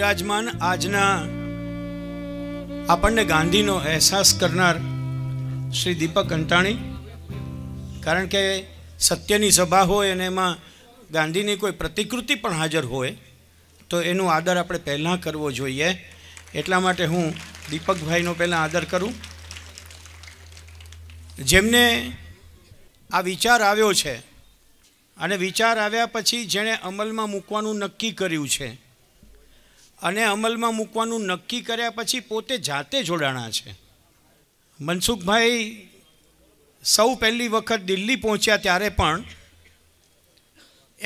બિરાજમાન આજના આપણને ગાંધીનો અહેસાસ કરનાર શ્રી દીપક અંતાણી કારણ કે સત્યની સભા હોય અને એમાં ગાંધીની કોઈ પ્રતિકૃતિ પણ હાજર હોય તો એનો આદર આપણે પહેલાં કરવો જોઈએ એટલા માટે હું દીપકભાઈનો પહેલાં આદર કરું જેમને આ વિચાર આવ્યો છે અને વિચાર આવ્યા પછી જેણે અમલમાં મૂકવાનું નક્કી કર્યું છે અને અમલમાં મૂકવાનું નક્કી કર્યા પછી પોતે જાતે જોડાણા છે મનસુખભાઈ સૌ પહેલી વખત દિલ્હી પહોંચ્યા ત્યારે પણ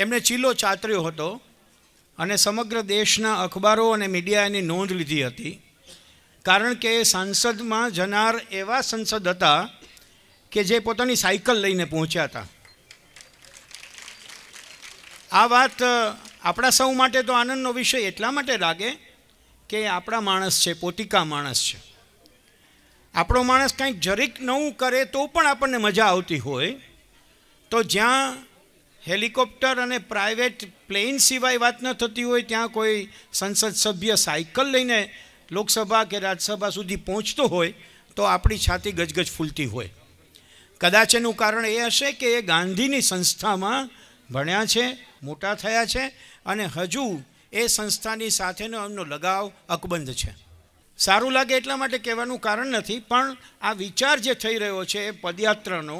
એમણે ચીલો ચાતર્યો હતો અને સમગ્ર દેશના અખબારો અને મીડિયા એની નોંધ લીધી હતી કારણ કે સાંસદમાં જનાર એવા સંસદ હતા કે જે પોતાની સાયકલ લઈને પહોંચ્યા હતા આ વાત આપણા સૌ માટે તો આનંદનો વિષય એટલા માટે લાગે કે આપણા માણસ છે પોતિકા માણસ છે આપણો માણસ કંઈક જરીક નવું કરે તો પણ આપણને મજા આવતી હોય તો જ્યાં હેલિકોપ્ટર અને પ્રાઇવેટ પ્લેન સિવાય વાત ન થતી હોય ત્યાં કોઈ સંસદ સભ્ય સાયકલ લઈને લોકસભા કે રાજ્યસભા સુધી પહોંચતો હોય તો આપણી છાતી ગજગજ ફૂલતી હોય કદાચ એનું કારણ એ હશે કે એ ગાંધીની સંસ્થામાં ભણ્યા છે મોટા થયા છે અને હજુ એ સંસ્થાની સાથેનો એમનો લગાવ અકબંધ છે સારું લાગે એટલા માટે કહેવાનું કારણ નથી પણ આ વિચાર જે થઈ રહ્યો છે એ પદયાત્રાનો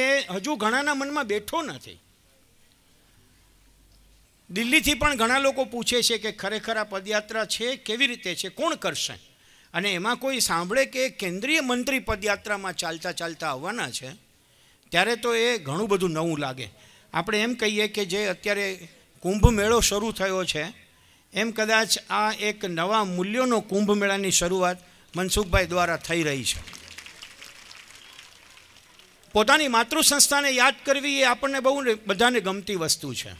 એ હજુ ઘણાના મનમાં બેઠો નથી દિલ્હીથી પણ ઘણા લોકો પૂછે છે કે ખરેખર આ પદયાત્રા છે કેવી રીતે છે કોણ કરશે અને એમાં કોઈ સાંભળે કે કેન્દ્રીય મંત્રી પદયાત્રામાં ચાલતા ચાલતા આવવાના છે ત્યારે તો એ ઘણું બધું નવું લાગે આપણે એમ કહીએ કે જે અત્યારે કુંભ મેળો શરૂ થયો છે એમ કદાચ આ એક નવા મૂલ્યોનો કુંભ મેળાની શરૂઆત મનસુખભાઈ દ્વારા થઈ રહી છે પોતાની માતૃ સંસ્થાને યાદ કરવી એ આપણને બહુ બધાને ગમતી વસ્તુ છે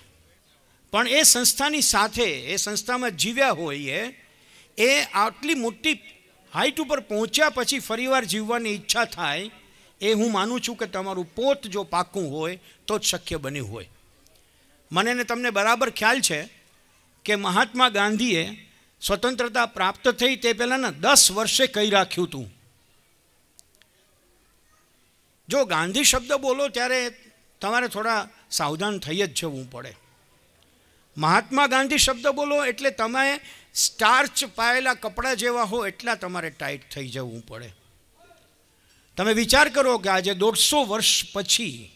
પણ એ સંસ્થાની સાથે એ સંસ્થામાં જીવ્યા હોઈએ એ આટલી મોટી હાઇટ ઉપર પહોંચ્યા પછી ફરીવાર જીવવાની ઈચ્છા થાય એ હું માનું છું કે તમારું પોત જો પાકું હોય તો જ શક્ય બન્યું હોય મને ને તમને બરાબર ખ્યાલ છે કે મહાત્મા ગાંધીએ સ્વતંત્રતા પ્રાપ્ત થઈ તે પહેલાંના દસ વર્ષે કહી રાખ્યું હતું જો ગાંધી શબ્દ બોલો ત્યારે તમારે થોડા સાવધાન થઈ જ જવું પડે મહાત્મા ગાંધી શબ્દ બોલો એટલે તમે સ્ટાર્ચ પાયેલા કપડાં જેવા હો એટલા તમારે ટાઈટ થઈ જવું પડે તમે વિચાર કરો કે આજે દોઢસો વર્ષ પછી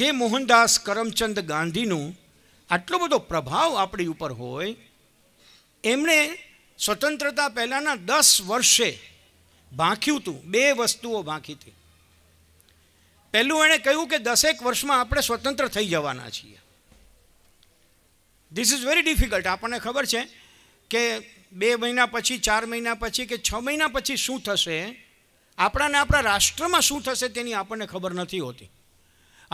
જે મોહનદાસ કરમચંદ ગાંધીનું આટલો બધો પ્રભાવ આપણી ઉપર હોય એમણે સ્વતંત્રતા પહેલાંના દસ વર્ષે ભાંખ્યું હતું બે વસ્તુઓ ભાંખી હતી પહેલું એણે કહ્યું કે દસેક વર્ષમાં આપણે સ્વતંત્ર થઈ જવાના છીએ ધીસ ઇઝ વેરી ડિફિકલ્ટ આપણને ખબર છે કે બે મહિના પછી ચાર મહિના પછી કે છ મહિના પછી શું થશે આપણાને આપણા રાષ્ટ્રમાં શું થશે તેની આપણને ખબર નથી હોતી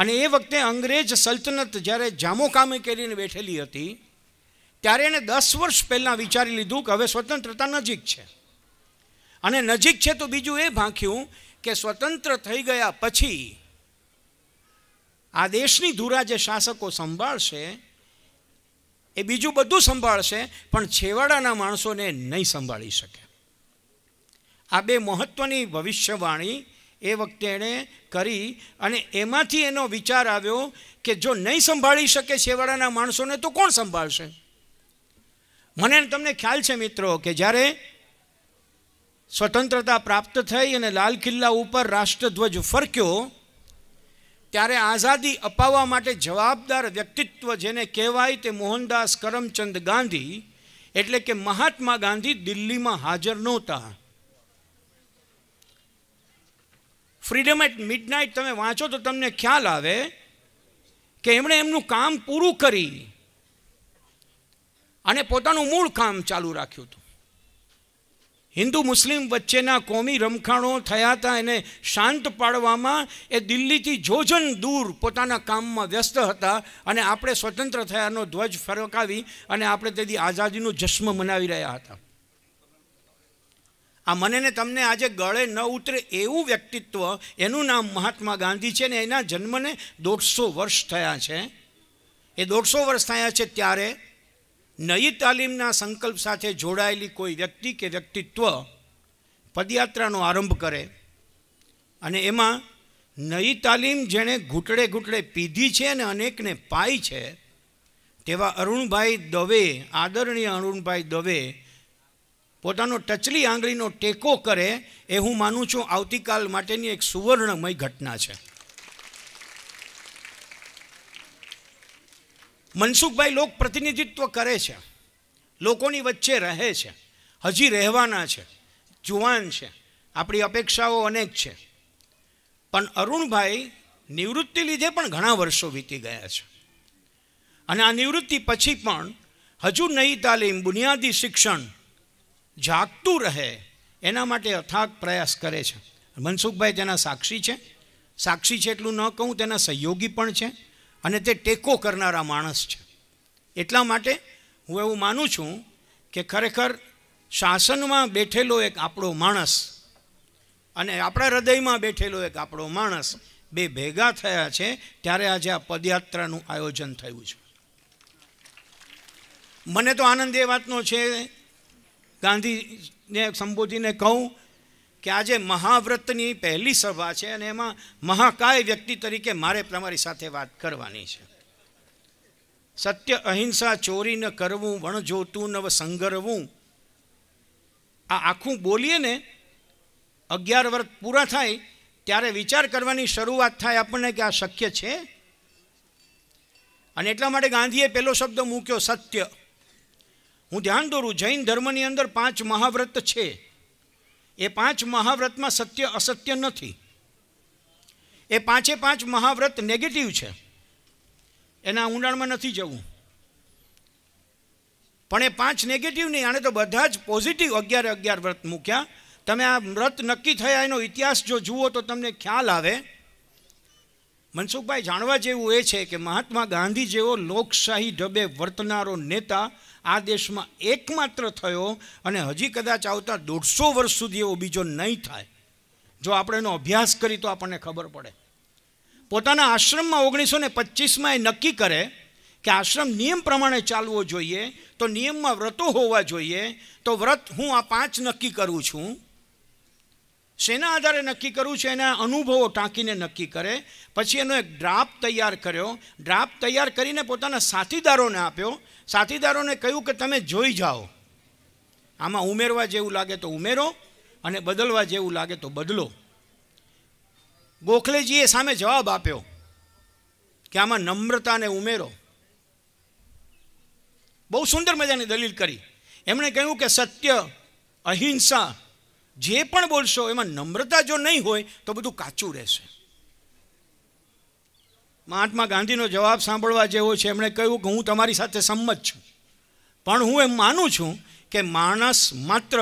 અને એ વખતે અંગ્રેજ સલ્તનત જ્યારે જામો કામે કરીને બેઠેલી હતી ત્યારે એણે દસ વર્ષ પહેલાં વિચારી લીધું કે હવે સ્વતંત્રતા નજીક છે અને નજીક છે તો બીજું એ ભાંખ્યું કે સ્વતંત્ર થઈ ગયા પછી આ દેશની ધુરા જે શાસકો સંભાળશે એ બીજું બધું સંભાળશે પણ છેવાડાના માણસોને નહીં સંભાળી શકે આ બે મહત્ત્વની ભવિષ્યવાણી એ વખતે એણે કરી અને એમાંથી એનો વિચાર આવ્યો કે જો નહીં સંભાળી શકે છેવાડાના માણસોને તો કોણ સંભાળશે મને તમને ખ્યાલ છે મિત્રો કે જ્યારે સ્વતંત્રતા પ્રાપ્ત થઈ અને લાલ કિલ્લા ઉપર રાષ્ટ્રધ્વજ ફરક્યો ત્યારે આઝાદી અપાવવા માટે જવાબદાર વ્યક્તિત્વ જેને કહેવાય તે મોહનદાસ કરમચંદ ગાંધી એટલે કે મહાત્મા ગાંધી દિલ્હીમાં હાજર નહોતા ફ્રીડમ એટ મિડનાઇટ તમે વાંચો તો તમને ખ્યાલ આવે કે એમણે એમનું કામ પૂરું કરી અને પોતાનું મૂળ કામ ચાલુ રાખ્યું હતું હિન્દુ મુસ્લિમ વચ્ચેના કોમી રમખાણો થયા હતા એને શાંત પાડવામાં એ દિલ્હીથી જોજન દૂર પોતાના કામમાં વ્યસ્ત હતા અને આપણે સ્વતંત્ર થયાનો ધ્વજ ફરકાવી અને આપણે તેથી આઝાદીનું જશ્ન મનાવી રહ્યા હતા આ મને ને તમને આજે ગળે ન ઉતરે એવું વ્યક્તિત્વ એનું નામ મહાત્મા ગાંધી છે ને એના જન્મને દોઢસો વર્ષ થયા છે એ દોઢસો વર્ષ થયા છે ત્યારે નવી તાલીમના સંકલ્પ સાથે જોડાયેલી કોઈ વ્યક્તિ કે વ્યક્તિત્વ પદયાત્રાનો આરંભ કરે અને એમાં નવી તાલીમ જેણે ઘૂંટડે ઘૂંટડે પીધી છે અને અનેકને પાઈ છે તેવા અરુણભાઈ દવે આદરણીય અરુણભાઈ દવે પોતાનો ટચલી આંગળીનો ટેકો કરે એ હું માનું છું આવતીકાલ માટેની એક સુવર્ણમય ઘટના છે મનસુખભાઈ લોક પ્રતિનિધિત્વ કરે છે લોકોની વચ્ચે રહે છે હજી રહેવાના છે જુવાન છે આપણી અપેક્ષાઓ અનેક છે પણ અરુણભાઈ નિવૃત્તિ લીધે પણ ઘણા વર્ષો વીતી ગયા છે અને આ નિવૃત્તિ પછી પણ હજુ નહીં તાલીમ બુનિયાદી શિક્ષણ જાગતું રહે એના માટે અથાગ પ્રયાસ કરે છે મનસુખભાઈ તેના સાક્ષી છે સાક્ષી છે એટલું ન કહું તેના સહયોગી પણ છે અને તે ટેકો કરનારા માણસ છે એટલા માટે હું એવું માનું છું કે ખરેખર શાસનમાં બેઠેલો એક આપણો માણસ અને આપણા હૃદયમાં બેઠેલો એક આપણો માણસ બે ભેગા થયા છે ત્યારે આજે આ પદયાત્રાનું આયોજન થયું છે મને તો આનંદ એ વાતનો છે ગાંધીને સંબોધીને કહું કે આજે મહાવ્રતની પહેલી સભા છે અને એમાં મહાકાય વ્યક્તિ તરીકે મારે તમારી સાથે વાત કરવાની છે સત્ય અહિંસા ચોરી ન કરવું વણ જોતું નવ સંગરવું આ આખું બોલીએ ને અગિયાર વર્ષ પૂરા થાય ત્યારે વિચાર કરવાની શરૂઆત થાય આપણને કે આ શક્ય છે અને એટલા માટે ગાંધીએ પહેલો શબ્દ મૂક્યો સત્ય હું ધ્યાન દોરું જૈન ધર્મની અંદર પાંચ મહાવ્રત છે એ પાંચ મહાવ્રતમાં સત્ય અસત્ય નથી એ પાંચે પાંચ મહાવ્રત નેગેટિવ છે એના ઊંડાણમાં નથી જવું પણ એ પાંચ નેગેટિવ નહીં આને તો બધા જ પોઝિટિવ અગિયારે અગિયાર વ્રત મૂક્યા તમે આ વ્રત નક્કી થયા એનો ઇતિહાસ જો જુઓ તો તમને ખ્યાલ આવે મનસુખભાઈ જાણવા જેવું એ છે કે મહાત્મા ગાંધી જેવો લોકશાહી ઢબે વર્તનારો નેતા આ દેશમાં એકમાત્ર થયો અને હજી કદાચ આવતા દોઢસો વર્ષ સુધી એવો બીજો નહીં થાય જો આપણે એનો અભ્યાસ કરી તો આપણને ખબર પડે પોતાના આશ્રમમાં ઓગણીસો ને પચીસમાં એ નક્કી કરે કે આશ્રમ નિયમ પ્રમાણે ચાલવો જોઈએ તો નિયમમાં વ્રતો હોવા જોઈએ તો વ્રત હું આ પાંચ નક્કી કરું છું શેના આધારે નક્કી કરું છું એના અનુભવો ટાંકીને નક્કી કરે પછી એનો એક ડ્રાફ્ટ તૈયાર કર્યો ડ્રાફ્ટ તૈયાર કરીને પોતાના સાથીદારોને આપ્યો સાથીદારોને કહ્યું કે તમે જોઈ જાઓ આમાં ઉમેરવા જેવું લાગે તો ઉમેરો અને બદલવા જેવું લાગે તો બદલો ગોખલેજીએ સામે જવાબ આપ્યો કે આમાં નમ્રતાને ઉમેરો બહુ સુંદર મજાની દલીલ કરી એમણે કહ્યું કે સત્ય અહિંસા જે પણ બોલશો એમાં નમ્રતા જો નહીં હોય તો બધું કાચું રહેશે મહાત્મા ગાંધીનો જવાબ સાંભળવા જેવો છે એમણે કહ્યું કે હું તમારી સાથે સંમત છું પણ હું એમ માનું છું કે માણસ માત્ર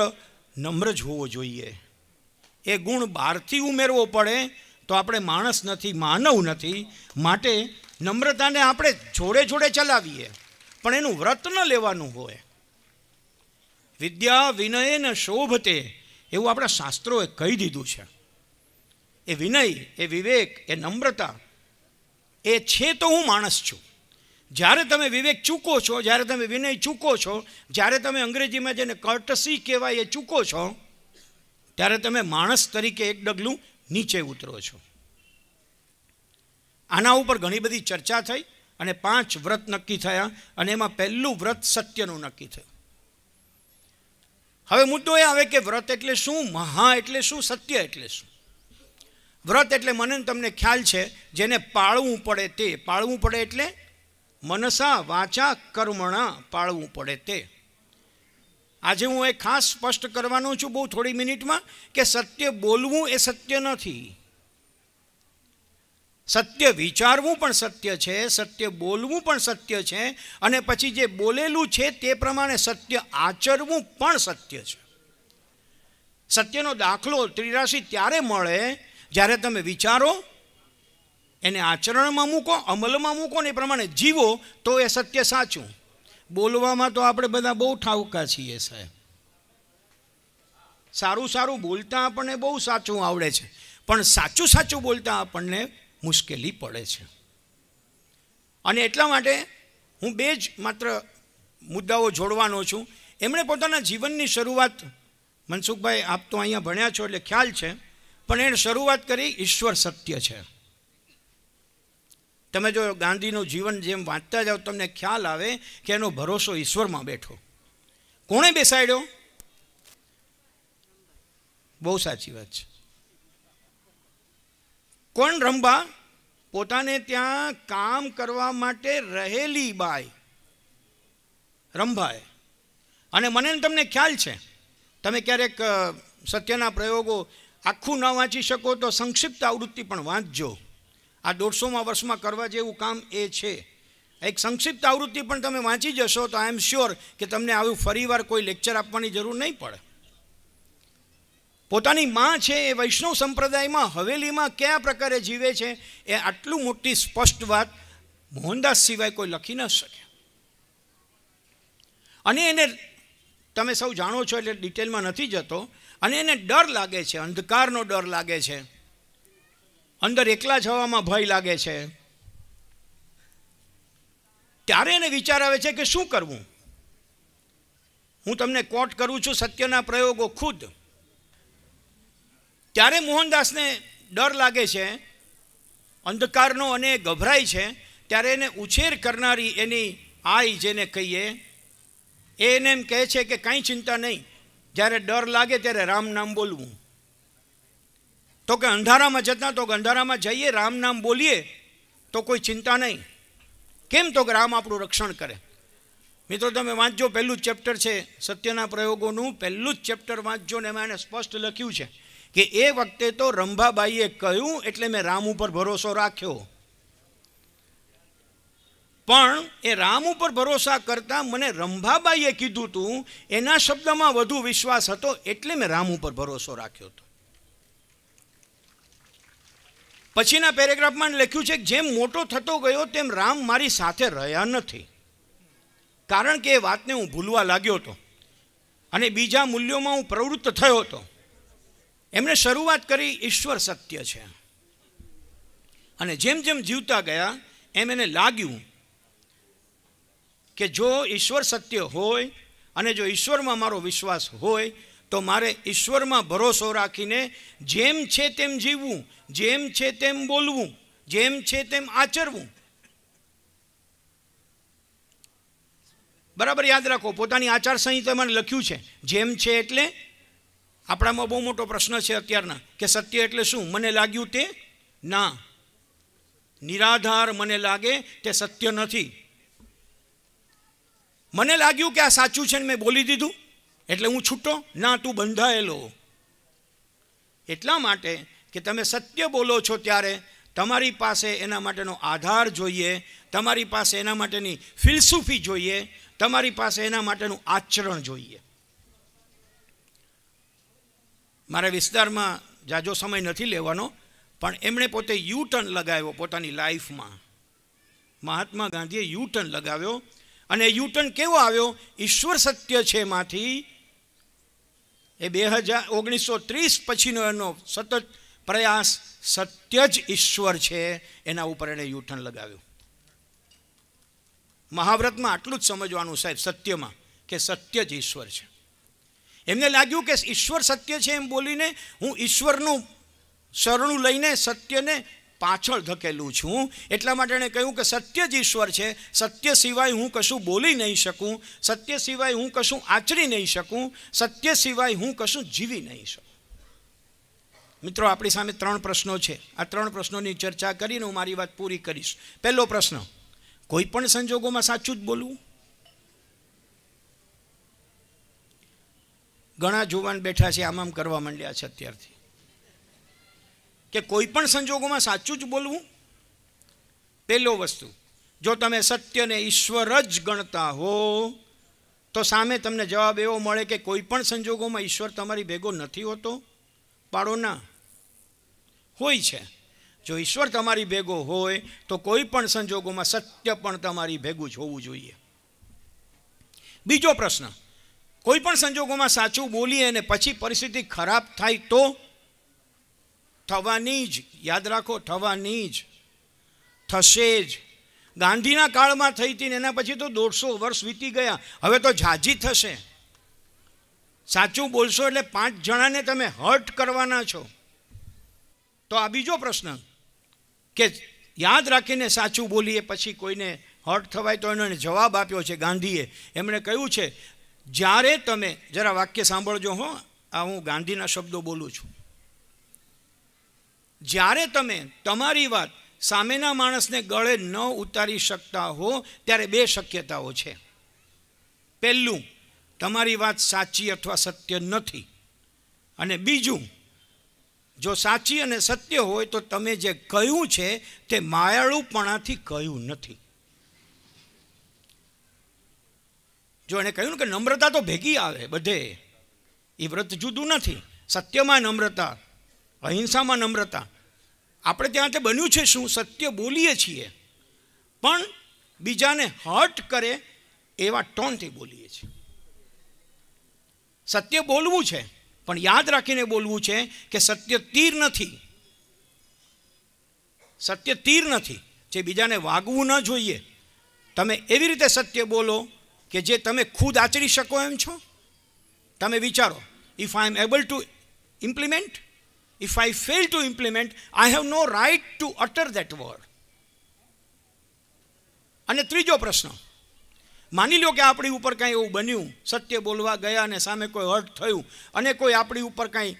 નમ્ર જ હોવો જોઈએ એ ગુણ બહારથી ઉમેરવો પડે તો આપણે માણસ નથી માનવ નથી માટે નમ્રતાને આપણે જોડે જોડે ચલાવીએ પણ એનું વ્રત ન લેવાનું હોય વિદ્યા વિનય વિનયને શોભતે એવું આપણા શાસ્ત્રોએ કહી દીધું છે એ વિનય એ વિવેક એ નમ્રતા એ છે તો હું માણસ છું જ્યારે તમે વિવેક ચૂકો છો જ્યારે તમે વિનય ચૂકો છો જ્યારે તમે અંગ્રેજીમાં જેને કર્ટસી કહેવાય એ ચૂકો છો ત્યારે તમે માણસ તરીકે એક ડગલું નીચે ઉતરો છો આના ઉપર ઘણી બધી ચર્ચા થઈ અને પાંચ વ્રત નક્કી થયા અને એમાં પહેલું વ્રત સત્યનું નક્કી થયું હવે મુદ્દો એ આવે કે વ્રત એટલે શું મહા એટલે શું સત્ય એટલે શું વ્રત એટલે મનન તમને ખ્યાલ છે જેને પાળવું પડે તે પાળવું પડે એટલે મનસા વાચા કર્મણા પાળવું પડે તે આજે હું એ ખાસ સ્પષ્ટ કરવાનો છું બહુ થોડી મિનિટમાં કે સત્ય બોલવું એ સત્ય નથી સત્ય વિચારવું પણ સત્ય છે સત્ય બોલવું પણ સત્ય છે અને પછી જે બોલેલું છે તે પ્રમાણે સત્ય આચરવું પણ સત્ય છે સત્યનો દાખલો ત્રિરાશી ત્યારે મળે જ્યારે તમે વિચારો એને આચરણમાં મૂકો અમલમાં મૂકો ને એ પ્રમાણે જીવો તો એ સત્ય સાચું બોલવામાં તો આપણે બધા બહુ ઠાવકા છીએ સાહેબ સારું સારું બોલતા આપણને બહુ સાચું આવડે છે પણ સાચું સાચું બોલતા આપણને મુશ્કેલી પડે છે અને એટલા માટે હું બે જ માત્ર મુદ્દાઓ જોડવાનો છું એમણે પોતાના જીવનની શરૂઆત મનસુખભાઈ આપ તો અહીંયા ભણ્યા છો એટલે ખ્યાલ છે પણ એણે શરૂઆત કરી ઈશ્વર સત્ય છે તમે જો ગાંધીનું જીવન જેમ વાંચતા જાઓ તમને ખ્યાલ આવે કે એનો ભરોસો ઈશ્વરમાં બેઠો કોણે બેસાડ્યો બહુ સાચી વાત છે કોણ રંભા પોતાને ત્યાં કામ કરવા માટે રહેલી બાઈ રંભાએ અને મને તમને ખ્યાલ છે તમે ક્યારેક સત્યના પ્રયોગો આખું ના વાંચી શકો તો સંક્ષિપ્ત આવૃત્તિ પણ વાંચજો આ દોઢસોમાં વર્ષમાં કરવા જેવું કામ એ છે એક સંક્ષિપ્ત આવૃત્તિ પણ તમે વાંચી જશો તો આઈ એમ શ્યોર કે તમને આવું ફરીવાર કોઈ લેક્ચર આપવાની જરૂર નહીં પડે પોતાની માં છે એ વૈષ્ણવ સંપ્રદાયમાં હવેલીમાં કયા પ્રકારે જીવે છે એ આટલું મોટી સ્પષ્ટ વાત મોહનદાસ સિવાય કોઈ લખી ન શકે અને એને તમે સૌ જાણો છો એટલે ડિટેલમાં નથી જતો અને એને ડર લાગે છે અંધકારનો ડર લાગે છે અંદર એકલા જવામાં ભય લાગે છે ત્યારે એને વિચાર આવે છે કે શું કરવું હું તમને કોટ કરું છું સત્યના પ્રયોગો ખુદ ત્યારે મોહનદાસને ડર લાગે છે અંધકારનો અને ગભરાય છે ત્યારે એને ઉછેર કરનારી એની આઈ જેને કહીએ એને એમ કહે છે કે કાંઈ ચિંતા નહીં જ્યારે ડર લાગે ત્યારે રામ નામ બોલવું તો કે અંધારામાં જતા તો કે અંધારામાં જઈએ રામ નામ બોલીએ તો કોઈ ચિંતા નહીં કેમ તો કે રામ આપણું રક્ષણ કરે મિત્રો તમે વાંચજો પહેલું જ ચેપ્ટર છે સત્યના પ્રયોગોનું પહેલું જ ચેપ્ટર વાંચજો ને એમાં એને સ્પષ્ટ લખ્યું છે કે એ વખતે તો રંભાબાઈએ કહ્યું એટલે મેં રામ ઉપર ભરોસો રાખ્યો પણ એ રામ ઉપર ભરોસા કરતાં મને રંભાબાઈએ કીધું હતું એના શબ્દમાં વધુ વિશ્વાસ હતો એટલે મેં રામ ઉપર ભરોસો રાખ્યો હતો પછીના પેરેગ્રાફમાં લખ્યું છે કે જેમ મોટો થતો ગયો તેમ રામ મારી સાથે રહ્યા નથી કારણ કે એ વાતને હું ભૂલવા લાગ્યો હતો અને બીજા મૂલ્યોમાં હું પ્રવૃત્ત થયો હતો એમણે શરૂઆત કરી ઈશ્વર સત્ય છે અને જેમ જેમ જીવતા ગયા એમ એને લાગ્યું કે જો ઈશ્વર સત્ય હોય અને જો ઈશ્વરમાં મારો વિશ્વાસ હોય તો મારે ઈશ્વરમાં ભરોસો રાખીને જેમ છે તેમ જીવવું જેમ છે તેમ બોલવું જેમ છે તેમ આચરવું બરાબર યાદ રાખો પોતાની આચારસંહિતા મને લખ્યું છે જેમ છે એટલે આપણામાં બહુ મોટો પ્રશ્ન છે અત્યારના કે સત્ય એટલે શું મને લાગ્યું તે ના નિરાધાર મને લાગે તે સત્ય નથી મને લાગ્યું કે આ સાચું છે ને મેં બોલી દીધું એટલે હું છૂટો ના તું બંધાયેલો એટલા માટે કે તમે સત્ય બોલો છો ત્યારે તમારી પાસે એના માટેનો આધાર જોઈએ તમારી પાસે એના માટેની ફિલસૂફી જોઈએ તમારી પાસે એના માટેનું આચરણ જોઈએ મારા વિસ્તારમાં જાજો સમય નથી લેવાનો પણ એમણે પોતે યુ ટર્ન લગાવ્યો પોતાની લાઈફમાં મહાત્મા ગાંધીએ યુ ટર્ન લગાવ્યો અને યુટર્ન કેવો આવ્યો ઈશ્વર સત્ય છે એમાંથી એ બે હજાર ઓગણીસો ત્રીસ પછીનો એનો સતત પ્રયાસ સત્ય જ ઈશ્વર છે એના ઉપર એણે યુટર્ન લગાવ્યું મહાવ્રતમાં આટલું જ સમજવાનું સાહેબ સત્યમાં કે સત્ય જ ઈશ્વર છે એમને લાગ્યું કે ઈશ્વર સત્ય છે એમ બોલીને હું ઈશ્વરનું શરણું લઈને સત્યને પાછળ ધકેલું છું એટલા માટે એણે કહ્યું કે સત્ય જ ઈશ્વર છે સત્ય સિવાય હું કશું બોલી નહીં શકું સત્ય સિવાય હું કશું આચરી નહીં શકું સત્ય સિવાય હું કશું જીવી નહીં શકું મિત્રો આપણી સામે ત્રણ પ્રશ્નો છે આ ત્રણ પ્રશ્નોની ચર્ચા કરીને હું મારી વાત પૂરી કરીશ પહેલો પ્રશ્ન કોઈ પણ સંજોગોમાં સાચું જ બોલવું ઘણા જુવાન બેઠા છે આમ આમ કરવા માંડ્યા છે અત્યારથી કે કોઈ પણ સંજોગોમાં સાચું જ બોલવું પહેલો વસ્તુ જો તમે સત્યને ઈશ્વર જ ગણતા હો તો સામે તમને જવાબ એવો મળે કે કોઈ પણ સંજોગોમાં ઈશ્વર તમારી ભેગો નથી હોતો પાડો ના હોય છે જો ઈશ્વર તમારી ભેગો હોય તો કોઈ પણ સંજોગોમાં સત્ય પણ તમારી ભેગું જ હોવું જોઈએ બીજો પ્રશ્ન કોઈ પણ સંજોગોમાં સાચું બોલીએ અને પછી પરિસ્થિતિ ખરાબ થાય તો થવાની જ યાદ રાખો થવાની જ થશે જ ગાંધીના કાળમાં થઈ હતી ને એના પછી તો દોઢસો વર્ષ વીતી ગયા હવે તો ઝાઝી થશે સાચું બોલશો એટલે પાંચ જણાને તમે હર્ટ કરવાના છો તો આ બીજો પ્રશ્ન કે યાદ રાખીને સાચું બોલીએ પછી કોઈને હર્ટ થવાય તો એનો જવાબ આપ્યો છે ગાંધીએ એમણે કહ્યું છે જ્યારે તમે જરા વાક્ય સાંભળજો હો આ હું ગાંધીના શબ્દો બોલું છું જ્યારે તમે તમારી વાત સામેના માણસને ગળે ન ઉતારી શકતા હો ત્યારે બે શક્યતાઓ છે પહેલું તમારી વાત સાચી અથવા સત્ય નથી અને બીજું જો સાચી અને સત્ય હોય તો તમે જે કહ્યું છે તે માયાળુપણાથી કહ્યું નથી જો એણે કહ્યું કે નમ્રતા તો ભેગી આવે બધે એ વ્રત જુદું નથી સત્યમાં નમ્રતા અહિંસામાં નમ્રતા આપણે ત્યાં તે બન્યું છે શું સત્ય બોલીએ છીએ પણ બીજાને હર્ટ કરે એવા ટોનથી બોલીએ છીએ સત્ય બોલવું છે પણ યાદ રાખીને બોલવું છે કે સત્ય તીર નથી સત્ય તીર નથી જે બીજાને વાગવું ન જોઈએ તમે એવી રીતે સત્ય બોલો કે જે તમે ખુદ આચરી શકો એમ છો તમે વિચારો if I am able to implement If I fail to implement, I have no right to utter that word. અને ત્રીજો પ્રશ્ન માની લો કે આપણી ઉપર કાંઈ એવું બન્યું સત્ય બોલવા ગયા અને સામે કોઈ હર્ટ થયું અને કોઈ આપણી ઉપર કાંઈ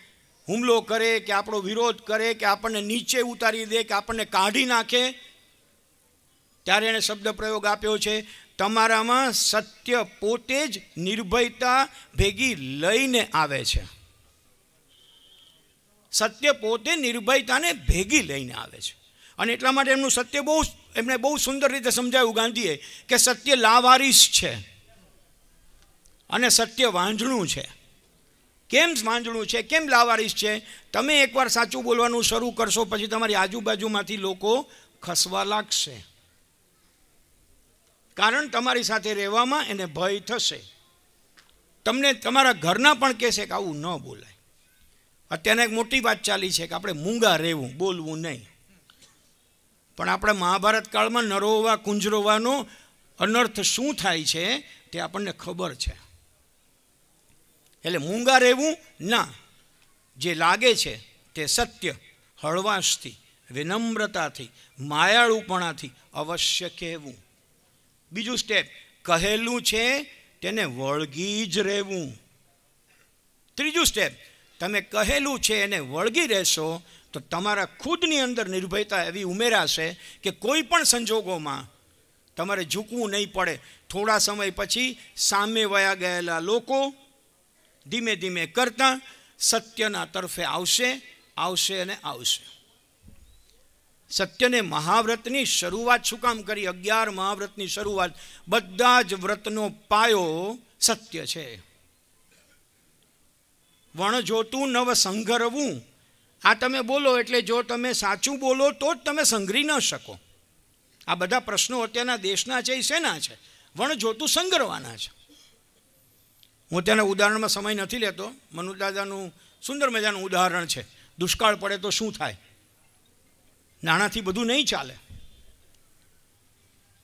હુમલો કરે કે આપણો વિરોધ કરે કે આપણને નીચે ઉતારી દે કે આપણને કાઢી નાખે ત્યારે એણે શબ્દ પ્રયોગ આપ્યો છે તમારામાં સત્ય પોતે જ નિર્ભયતા ભેગી લઈને આવે છે સત્ય પોતે નિર્ભયતાને ભેગી લઈને આવે છે અને એટલા માટે એમનું સત્ય બહુ એમણે બહુ સુંદર રીતે સમજાયું ગાંધીએ કે સત્ય લાવારીસ છે અને સત્ય વાંઝણું છે કેમ વાંઝણું છે કેમ લાવારીસ છે તમે એકવાર સાચું બોલવાનું શરૂ કરશો પછી તમારી આજુબાજુમાંથી લોકો ખસવા લાગશે કારણ તમારી સાથે રહેવામાં એને ભય થશે તમને તમારા ઘરના પણ કહેશે કે આવું ન બોલાય અત્યારે એક મોટી વાત ચાલી છે કે આપણે મૂંગા રહેવું બોલવું નહીં પણ આપણે મહાભારત કાળમાં નરોવા કુંજરોવાનો અનર્થ શું થાય છે તે આપણને ખબર છે એટલે મૂંગા રહેવું ના જે લાગે છે તે સત્ય હળવાશથી વિનમ્રતાથી માયાળુપણાથી અવશ્ય કહેવું બીજું સ્ટેપ કહેલું છે તેને વળગી જ રહેવું ત્રીજું સ્ટેપ તમે કહેલું છે એને વળગી રહેશો તો તમારા ખુદની અંદર નિર્ભયતા એવી ઉમેરાશે કે કોઈ પણ સંજોગોમાં તમારે ઝૂકવું નહીં પડે થોડા સમય પછી સામે વયા ગયેલા લોકો ધીમે ધીમે કરતાં સત્યના તરફે આવશે આવશે અને આવશે સત્યને મહાવ્રતની શરૂઆત શું કામ કરી અગિયાર મહાવ્રતની શરૂઆત બધા જ વ્રતનો પાયો સત્ય છે વણજોતું નવ સંઘરવું આ તમે બોલો એટલે જો તમે સાચું બોલો તો જ તમે સંઘરી ન શકો આ બધા પ્રશ્નો અત્યારના દેશના છે એ શેના છે વણજોતું સંઘરવાના છે હું અત્યારના ઉદાહરણમાં સમય નથી લેતો મનુદાદાનું સુંદર મજાનું ઉદાહરણ છે દુષ્કાળ પડે તો શું થાય નાણાંથી બધું નહીં ચાલે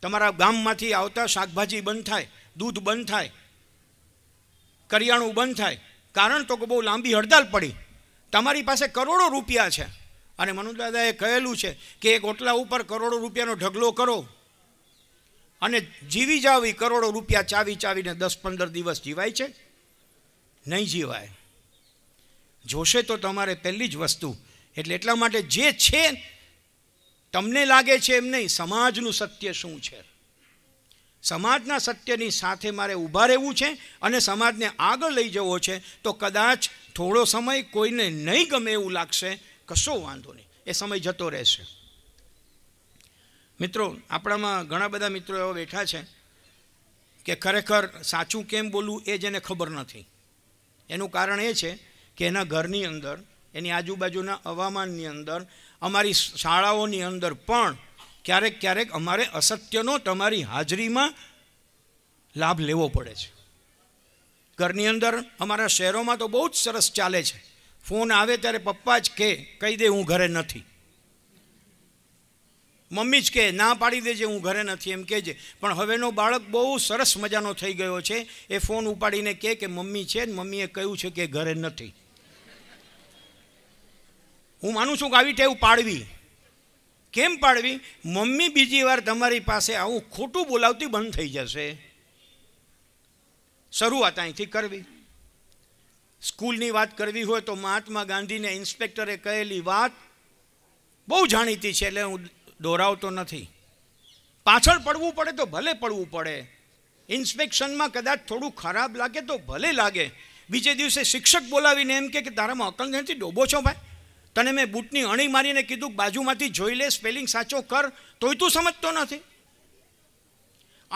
તમારા ગામમાંથી આવતા શાકભાજી બંધ થાય દૂધ બંધ થાય કરિયાણું બંધ થાય કારણ તો કે બહુ લાંબી હડતાલ પડી તમારી પાસે કરોડો રૂપિયા છે અને મનુદાદાએ કહેલું છે કે એક ઓટલા ઉપર કરોડો રૂપિયાનો ઢગલો કરો અને જીવી જાવી કરોડો રૂપિયા ચાવી ચાવીને દસ પંદર દિવસ જીવાય છે નહીં જીવાય જોશે તો તમારે પહેલી જ વસ્તુ એટલે એટલા માટે જે છે તમને લાગે છે એમ નહીં સમાજનું સત્ય શું છે સમાજના સત્યની સાથે મારે ઊભા રહેવું છે અને સમાજને આગળ લઈ જવો છે તો કદાચ થોડો સમય કોઈને નહીં ગમે એવું લાગશે કશો વાંધો નહીં એ સમય જતો રહેશે મિત્રો આપણામાં ઘણા બધા મિત્રો એવા બેઠા છે કે ખરેખર સાચું કેમ બોલવું એ જેને ખબર નથી એનું કારણ એ છે કે એના ઘરની અંદર એની આજુબાજુના હવામાનની અંદર અમારી શાળાઓની અંદર પણ ક્યારેક ક્યારેક અમારે અસત્યનો તમારી હાજરીમાં લાભ લેવો પડે છે ઘરની અંદર અમારા શહેરોમાં તો બહુ જ સરસ ચાલે છે ફોન આવે ત્યારે પપ્પા જ કહે કહી દે હું ઘરે નથી મમ્મી જ કહે ના પાડી દેજે હું ઘરે નથી એમ કહેજે પણ હવેનો બાળક બહુ સરસ મજાનો થઈ ગયો છે એ ફોન ઉપાડીને કહે કે મમ્મી છે ને મમ્મીએ કહ્યું છે કે ઘરે નથી હું માનું છું કે આવી ટેવ પાડવી કેમ પાડવી મમ્મી બીજી વાર તમારી પાસે આવું ખોટું બોલાવતી બંધ થઈ જશે શરૂઆત અહીંથી કરવી સ્કૂલની વાત કરવી હોય તો મહાત્મા ગાંધીને ઇન્સ્પેક્ટરે કહેલી વાત બહુ જાણીતી છે એટલે હું દોરાવતો નથી પાછળ પડવું પડે તો ભલે પડવું પડે ઇન્સ્પેક્શનમાં કદાચ થોડું ખરાબ લાગે તો ભલે લાગે બીજે દિવસે શિક્ષક બોલાવીને એમ કે તારામાં અકલ નથી ડોબો છો ભાઈ તને મેં બૂટની અણી મારીને કીધું બાજુમાંથી જોઈ લે સ્પેલિંગ સાચો કર તોય તું સમજતો નથી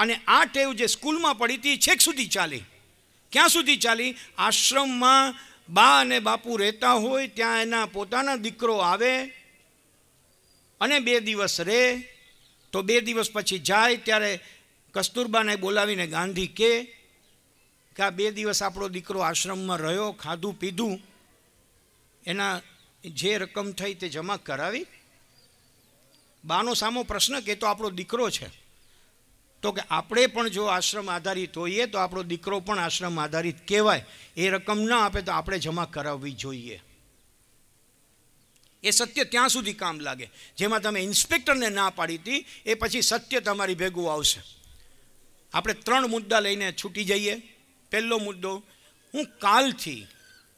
અને આ ટેવ જે સ્કૂલમાં પડી હતી છેક સુધી ચાલી ક્યાં સુધી ચાલી આશ્રમમાં બા અને બાપુ રહેતા હોય ત્યાં એના પોતાના દીકરો આવે અને બે દિવસ રહે તો બે દિવસ પછી જાય ત્યારે કસ્તુરબાને બોલાવીને ગાંધી કે આ બે દિવસ આપણો દીકરો આશ્રમમાં રહ્યો ખાધું પીધું એના જે રકમ થઈ તે જમા કરાવી બાનો સામો પ્રશ્ન કે તો આપણો દીકરો છે તો કે આપણે પણ જો આશ્રમ આધારિત હોઈએ તો આપણો દીકરો પણ આશ્રમ આધારિત કહેવાય એ રકમ ના આપે તો આપણે જમા કરાવવી જોઈએ એ સત્ય ત્યાં સુધી કામ લાગે જેમાં તમે ઇન્સ્પેક્ટરને ના પાડી હતી એ પછી સત્ય તમારી ભેગું આવશે આપણે ત્રણ મુદ્દા લઈને છૂટી જઈએ પહેલો મુદ્દો હું કાલથી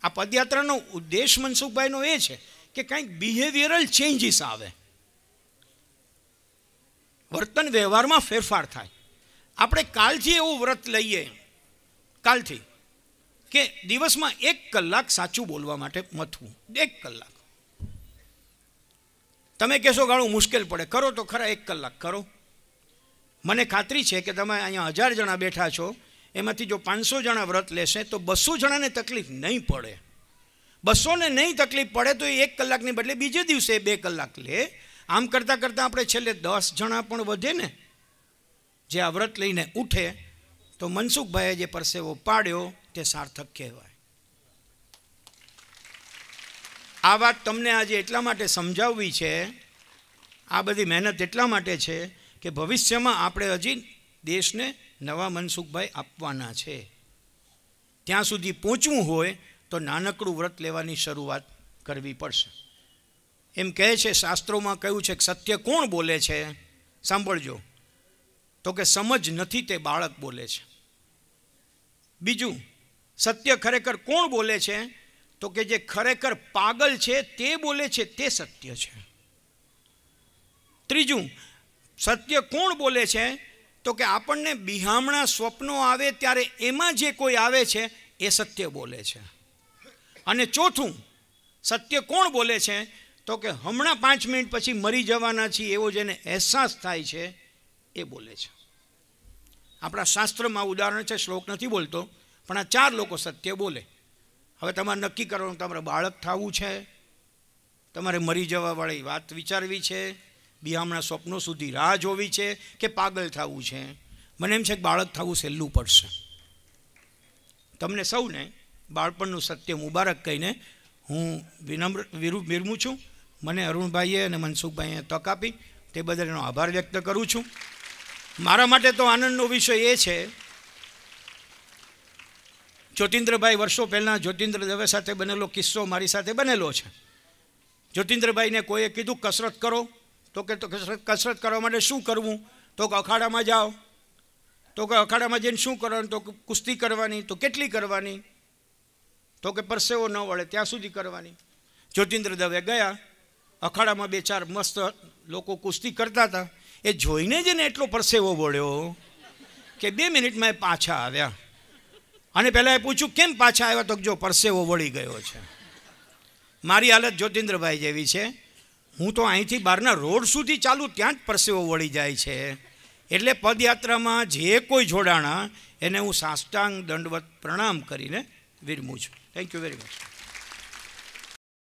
આ પદયાત્રાનો ઉદ્દેશ મનસુખભાઈનો એ છે કે કંઈક બિહેવિયરલ ચેન્જીસ આવે વર્તન વ્યવહારમાં ફેરફાર થાય આપણે કાલથી એવું વ્રત લઈએ કાલથી કે દિવસમાં એક કલાક સાચું બોલવા માટે મથવું એક કલાક તમે કહેશો ઘણું મુશ્કેલ પડે કરો તો ખરા એક કલાક કરો મને ખાતરી છે કે તમે અહીંયા હજાર જણા બેઠા છો એમાંથી જો પાંચસો જણા વ્રત લેશે તો બસો જણાને તકલીફ નહીં પડે બસોને નહીં તકલીફ પડે તો એ એક કલાકની બદલે બીજે દિવસે બે કલાક લે આમ કરતાં કરતાં આપણે છેલ્લે દસ જણા પણ વધે ને જે આ વ્રત લઈને ઉઠે તો મનસુખભાઈએ જે પરસેવો પાડ્યો તે સાર્થક કહેવાય આ વાત તમને આજે એટલા માટે સમજાવવી છે આ બધી મહેનત એટલા માટે છે કે ભવિષ્યમાં આપણે હજી દેશને નવા મનસુખભાઈ આપવાના છે ત્યાં સુધી પહોંચવું હોય તો નાનકડું વ્રત લેવાની શરૂઆત કરવી પડશે એમ કહે છે શાસ્ત્રોમાં કહ્યું છે કે સત્ય કોણ બોલે છે સાંભળજો તો કે સમજ નથી તે બાળક બોલે છે બીજું સત્ય ખરેખર કોણ બોલે છે તો કે જે ખરેખર પાગલ છે તે બોલે છે તે સત્ય છે ત્રીજું સત્ય કોણ બોલે છે તો કે આપણને બિહામણા સ્વપ્નો આવે ત્યારે એમાં જે કોઈ આવે છે એ સત્ય બોલે છે અને ચોથું સત્ય કોણ બોલે છે તો કે હમણાં પાંચ મિનિટ પછી મરી જવાના છીએ એવો જેને અહેસાસ થાય છે એ બોલે છે આપણા શાસ્ત્રમાં ઉદાહરણ છે શ્લોક નથી બોલતો પણ આ ચાર લોકો સત્ય બોલે હવે તમારે નક્કી કરવાનું તમારે બાળક થવું છે તમારે મરી જવાવાળી વાત વિચારવી છે બિહામણા સ્વપ્નો સુધી રાહ જોવી છે કે પાગલ થવું છે મને એમ છે કે બાળક થવું સહેલું પડશે તમને સૌને બાળપણનું સત્ય મુબારક કહીને હું વિનમ્ર વિરમું છું મને અરુણભાઈએ અને મનસુખભાઈએ તક આપી તે બદલ એનો આભાર વ્યક્ત કરું છું મારા માટે તો આનંદનો વિષય એ છે જ્યોતિન્દ્રભાઈ વર્ષો પહેલાં જ્યોતિન્દ્ર દવે સાથે બનેલો કિસ્સો મારી સાથે બનેલો છે જ્યોતિન્દ્રભાઈને કોઈએ કીધું કસરત કરો તો કે તો કસરત કસરત કરવા માટે શું કરવું તો કે અખાડામાં જાઓ તો કે અખાડામાં જઈને શું કરવાનું તો કુસ્તી કરવાની તો કેટલી કરવાની તો કે પરસેવો ન વળે ત્યાં સુધી કરવાની જ્યોતિન્દ્ર દવે ગયા અખાડામાં બે ચાર મસ્ત લોકો કુસ્તી કરતા હતા એ જોઈને જ એને એટલો પરસેવો વળ્યો કે બે મિનિટમાં એ પાછા આવ્યા અને પહેલાં એ પૂછ્યું કેમ પાછા આવ્યા તો જો પરસેવો વળી ગયો છે મારી હાલત જ્યોતિન્દ્રભાઈ જેવી છે હું તો અહીંથી બહારના રોડ સુધી ચાલું ત્યાં જ પરસેવો વળી જાય છે એટલે પદયાત્રામાં જે કોઈ જોડાણા એને હું સાષ્ટાંગ દંડવત પ્રણામ કરીને વિરમું છું થેન્ક યુ વેરી મચ